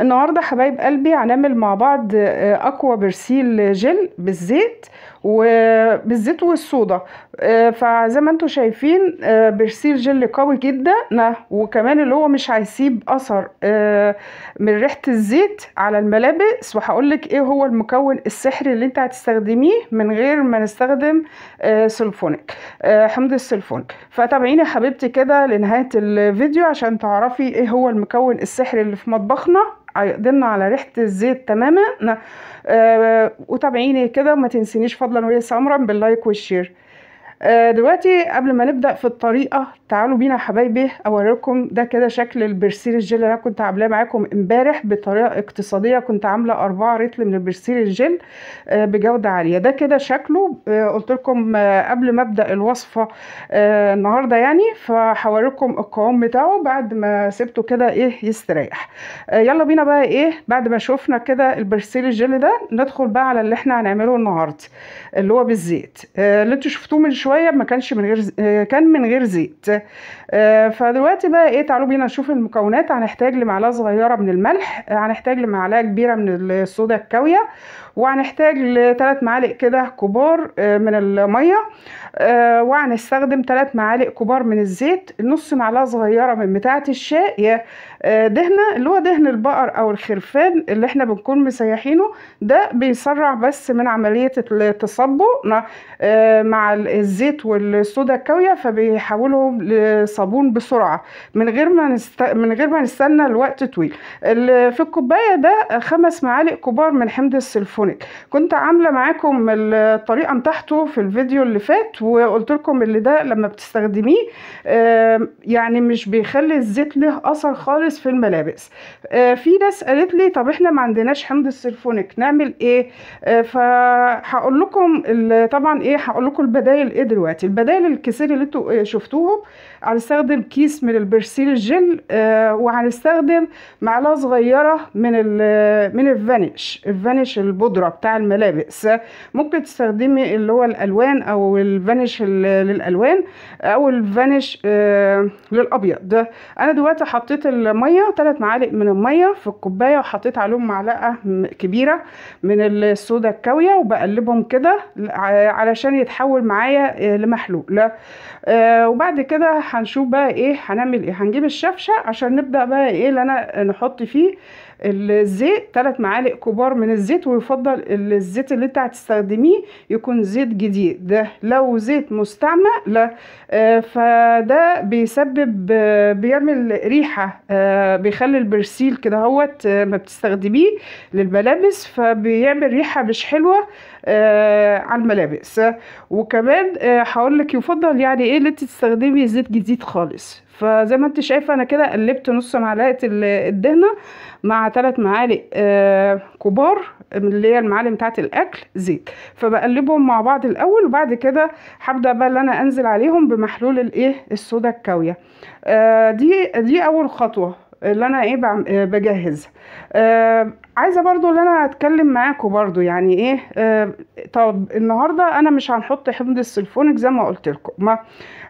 النهارده حبايب قلبي هنعمل مع بعض اكوا آه، برسيل جل بالزيت وبالزيت والصودا آه، فزي ما انتم شايفين آه، برسيل جل قوي جدا وكمان اللي هو مش هيسيب اثر من ريحه الزيت على الملابس وهقول لك ايه هو المكون السحري اللي انت هتستخدميه من غير ما نستخدم سلفونيك حمض السلفونيك فتابعيني يا حبيبتي كده لنهايه الفيديو عشان تعرفي ايه هو المكون السحري اللي في مطبخنا هيقضلنا على ريحه الزيت تماما آه وتابعيني كده ما تنسينيش فضلا وليا امرا باللايك والشير آه، دلوقتي قبل ما نبدا في الطريقه تعالوا بينا يا حبايبي اوريكم ده كده شكل البرسيل الجل اللي انا كنت عاملاه معاكم امبارح بطريقه اقتصاديه كنت عامله أربعة رتل من البرسيل الجل آه، بجوده عاليه ده كده شكله آه، قلت لكم قبل ما ابدا الوصفه النهارده يعني فهوريكم القوام بتاعه بعد ما سبته كده ايه يستريح يلا بينا بقى ايه بعد ما شفنا كده البرسيل الجل ده ندخل بقى على اللي احنا هنعمله النهارده اللي هو بالزيت اللي انتوا شفتوه من شويه ما كانش من غير آه، كان من غير زيت آه، فدلوقتي بقى ايه تعالوا بينا نشوف المكونات هنحتاج لمعلقه صغيره من الملح آه، هنحتاج لمعلقه كبيره من الصودا الكاويه وهنحتاج لثلاث معالق كده كبار من الميه وهنستخدم ثلاث معالق كبار من الزيت نص معلقه صغيره من بتاعه الشاي آه، دهنة اللي هو دهن البقر أو الخرفان اللي احنا بنكون مسيحينه ده بيسرع بس من عملية التصبغ آه، مع الزيت والصودا الكاوية فبيحولهم لصابون بسرعة من غير ما نست... من غير ما نستنى الوقت طويل في الكوباية ده خمس معالق كبار من حمض السلفونيك كنت عاملة معاكم الطريقة بتاعته في الفيديو اللي فات وقلت لكم اللي ده لما بتستخدميه يعني مش بيخلي الزيت له أثر خالص خالص في الملابس آه، في ناس قالت لي طب احنا ما عندناش حمض السلفونيك نعمل ايه آه، فهقول لكم طبعا ايه هقول لكم البدايل ايه دلوقتي البدايل الكسير اللي انتوا آه، شفتوهم هنستخدم كيس من البرسيل الجل وهنستخدم معلقه صغيره من من الفانيش الفانيش البودره بتاع الملابس ممكن تستخدمي اللي هو الالوان او الفانيش للالوان او الفانيش للابيض انا دلوقتي حطيت ميه 3 معالق من الميه في الكوبايه وحطيت عليهم معلقه كبيره من الصودا الكاويه وبقلبهم كده علشان يتحول معايا آه، لمحلوق لا آه، وبعد كده هنشوف بقى ايه هنعمل ايه هنجيب الشفشه عشان نبدا بقى ايه اللي انا نحط فيه الزيت ثلاث معالق كبار من الزيت ويفضل الزيت اللي انت هتستخدميه يكون زيت جديد ده لو زيت مستعمل لا آه فده بيسبب آه بيعمل ريحه آه بيخلي البرسيل كده اهوت آه، ما بتستخدميه للملابس فبيعمل ريحه مش حلوه آه على الملابس وكمان آه، هقول لك يفضل يعني ايه اللي انت تستخدمي زيت جديد خالص فزي ما انت شايفه انا كده قلبت نص معلقه الدهنه مع ثلاث معالق آه، كبار اللي هي المعالق بتاعه الاكل زيت فبقلبهم مع بعض الاول وبعد كده هبدا بقى اللي انا انزل عليهم بمحلول الايه الصودا الكاويه آه، دي دي اول خطوه اللي انا ايه آه، بجهزها آه عايزه برضو اللي انا اتكلم معاكم برضو يعني ايه آه طب النهارده انا مش هنحط حمض السلفونيك زي ما قلت لكم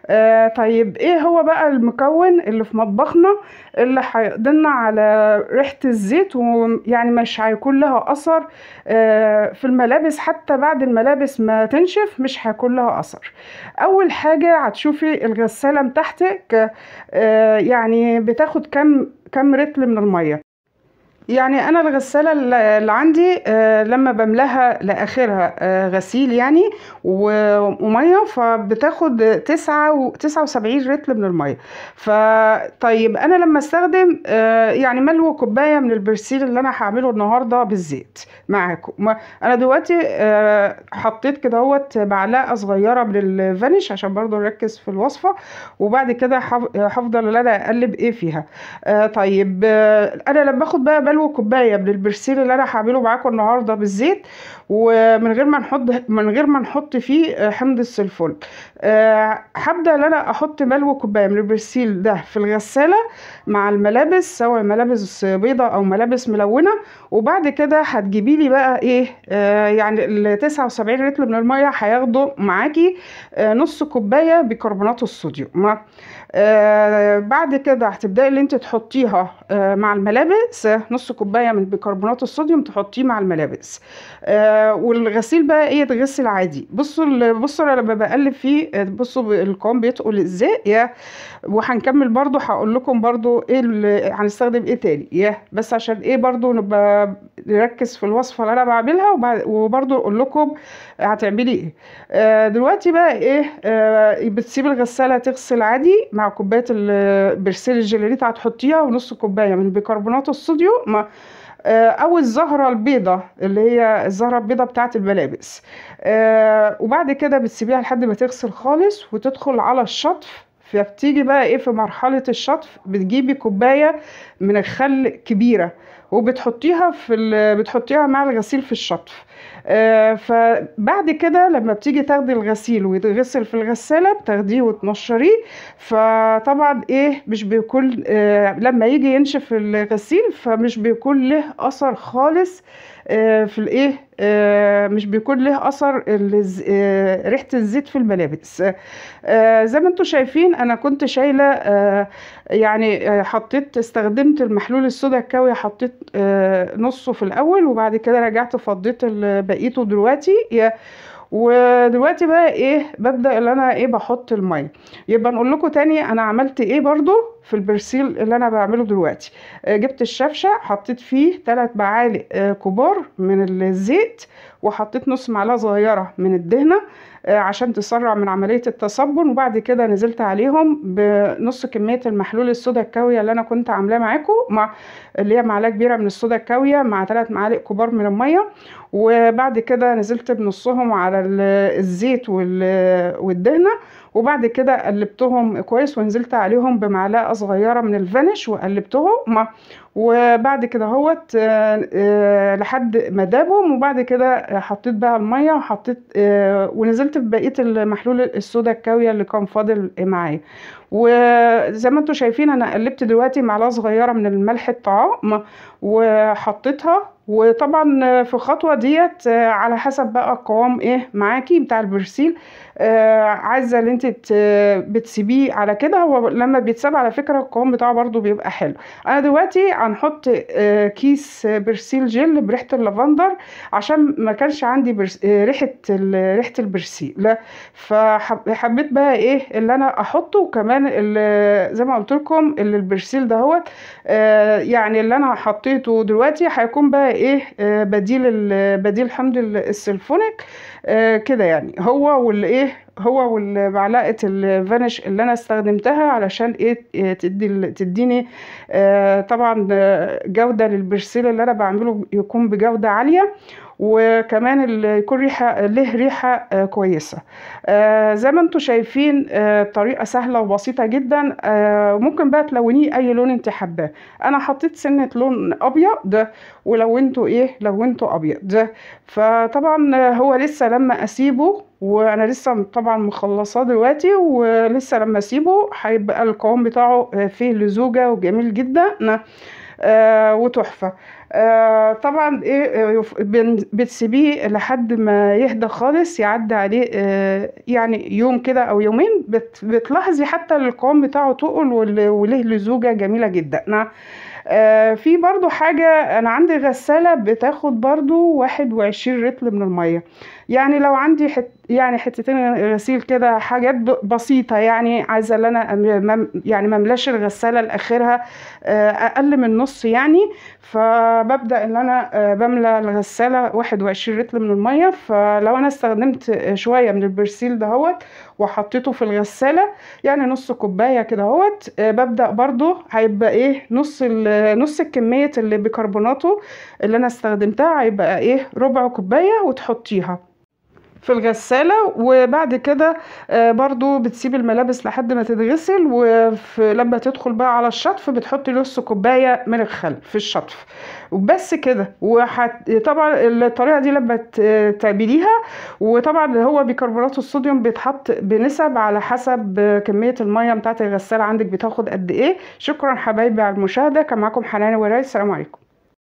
آه طيب ايه هو بقى المكون اللي في مطبخنا اللي هيقضلنا على ريحة الزيت ويعني مش هيكون لها اثر آه في الملابس حتى بعد الملابس ما تنشف مش هيكون لها اثر اول حاجة هتشوفي الغسالة بتاعتك آه يعني بتاخد كم كم رتل من المية يعني انا الغساله اللي عندي آه، لما بملاها لاخرها آه، غسيل يعني وميه فبتاخد تسعة و... تسعة وسبعين رتل من الميه فطيب انا لما استخدم آه، يعني ملو كوبايه من البرسيل اللي انا هعمله النهارده بالزيت معاكم انا دلوقتي حطيت كده اهوت معلقه صغيره من الفانيش عشان برضو نركز في الوصفه وبعد كده هفضل انا اقلب ايه فيها طيب انا لما باخد بقى حلو كوبايه من البرسيل اللي انا هعمله معاكم النهارده بالزيت ومن غير ما نحط من غير ما نحط فيه آه، حمض السلفون آه، هبدا ان انا احط ملو كوبايه من البرسيل ده في الغساله مع الملابس سواء ملابس بيضه او ملابس ملونه وبعد كده هتجيبي لي بقى ايه آه يعني ال 79 لتر من الميه هياخدوا معاكي آه، نص كوبايه بيكربونات الصوديوم آه بعد كده هتبداي ان انت تحطيها مع الملابس نص نص كوبايه من بيكربونات الصوديوم تحطيه مع الملابس آه، والغسيل بقى ايه يتغسل عادي بصوا بصوا انا لما بقلب فيه آه، بصوا القوام بيتقل ازاي يا وهنكمل برضو هقول لكم برضو ايه هنستخدم ايه تاني يا بس عشان ايه برضو نبقى نركز في الوصفه اللي انا بعملها وبرضو اقول لكم هتعملي ايه آه، دلوقتي بقى ايه بتسيب الغساله تغسل عادي مع كوبايه البرسيل الجليريت هتحطيها ونص كوبايه من بيكربونات الصوديوم الفاطمه آه، او الزهرة البيضة اللي هي الزهرة البيضة بتاعة الملابس آه، وبعد كده بتسيبيها لحد ما تغسل خالص وتدخل على الشطف فبتيجي بقى ايه في مرحلة الشطف بتجيبي كوباية من الخل كبيرة وبتحطيها في بتحطيها مع الغسيل في الشطف آه فبعد كده لما بتيجي تاخدي الغسيل ويتغسل في الغساله بتاخديه وتنشريه فطبعا ايه مش بيكون آه لما يجي ينشف الغسيل فمش بيكون له اثر خالص آه في الايه آه مش بيكون له اثر آه ريحه الزيت في الملابس آه زي ما انتم شايفين انا كنت شايله آه، يعني آه، حطيت استخدمت المحلول الصودا الكاوي حطيت آه، نصه في الاول وبعد كده رجعت فضيت بقيته دلوقتي ودلوقتي بقى ايه ببدا اللي انا ايه بحط الميه يبقى نقول لكم تاني انا عملت ايه برضو في البرسيل اللي انا بعمله دلوقتي آه، جبت الشفشه حطيت فيه 3 معالق آه، كبار من الزيت وحطيت نص معلقه صغيره من الدهنه آه، عشان تسرع من عملية التصبن وبعد كده نزلت عليهم بنص كمية المحلول الصودا الكاوية اللي أنا كنت عاملاه معاكم مع اللي هي معلقة كبيرة من الصودا الكاوية مع ثلاث معالق كبار من المية وبعد كده نزلت بنصهم على الزيت والدهنة وبعد كده قلبتهم كويس ونزلت عليهم بمعلقه صغيره من الفانيش وقلبتهم وبعد كده اهوت آه، آه، لحد ما دابهم وبعد كده حطيت بقى الميه وحطيت آه، ونزلت ببقيه المحلول السودا الكاويه اللي كان فاضل معايا وزي ما انتم شايفين انا قلبت دلوقتي معلقه صغيره من الملح الطعام وحطيتها وطبعا في الخطوه ديت آه، على حسب بقى القوام ايه معاكي بتاع البرسيل آه، عايزه اللي انت بتسيبيه على كده هو لما بيتساب على فكره القوام بتاعه برده بيبقى حلو انا دلوقتي هنحط آه، كيس برسيل جل بريحه اللافندر عشان ما كانش عندي ريحه ريحه البرسيل لا فحبيت بقى ايه اللي انا احطه وكمان زي ما قلت لكم البرسيل دهوت يعني اللي انا حطيته حطيته دلوقتي هيكون بقى ايه آه، بديل بديل حمض السلفونيك آه، كده يعني هو والايه هو والمعلقه الفانش اللي انا استخدمتها علشان ايه تدي تديني آه، طبعا آه، جوده للبرسيل اللي انا بعمله يكون بجوده عاليه وكمان يكون ريحه له ريحه آه، كويسه زي ما انتم شايفين طريقه سهله وبسيطه جدا ممكن بقى تلونيه اي لون انت حباه انا حطيت سنه لون ابيض ولونته ايه لونته ابيض فطبعا هو لسه لما اسيبه وانا لسه طبعا مخلصاه دلوقتي ولسه لما اسيبه هيبقى القوام بتاعه آه، فيه لزوجه وجميل جدا آه وتحفه آه طبعا ايه آه، بتسيبيه لحد ما يهدى خالص يعدي عليه آه يعني يوم كده او يومين بت بتلاحظي حتى القوام بتاعه تقل وله لزوجه جميله جدا آه في برضو حاجه انا عندي غساله بتاخد برضو 21 رطل من الميه يعني لو عندي حت يعني حتتين غسيل كده حاجات بسيطة يعني عايزة ان انا يعني مملاش الغسالة لاخرها آه، اقل من نص يعني فببدأ ان انا آه، بملى الغسالة واحد وعشرين رطل من المية فلو انا استخدمت شوية من البرسيل دهوت وحطيته في الغسالة يعني نص كوباية كده هوت آه، ببدأ برضو هيبقى ايه نص نص الكمية اللي بيكربوناته اللي انا استخدمتها هيبقى ايه ربع كوباية وتحطيها في الغسالة وبعد كده آه، برضو بتسيب الملابس لحد ما تتغسل ولما تدخل بقى على الشطف بتحطي نص كوباية من الخل في الشطف وبس كده وطبعا طبعا الطريقة دي لما تعمليها وطبعا هو بيكربونات الصوديوم بيتحط بنسب على حسب كمية المية بتاعت الغسالة عندك بتاخد قد ايه شكرا حبايبي على المشاهدة كان معاكم حنان وراي السلام عليكم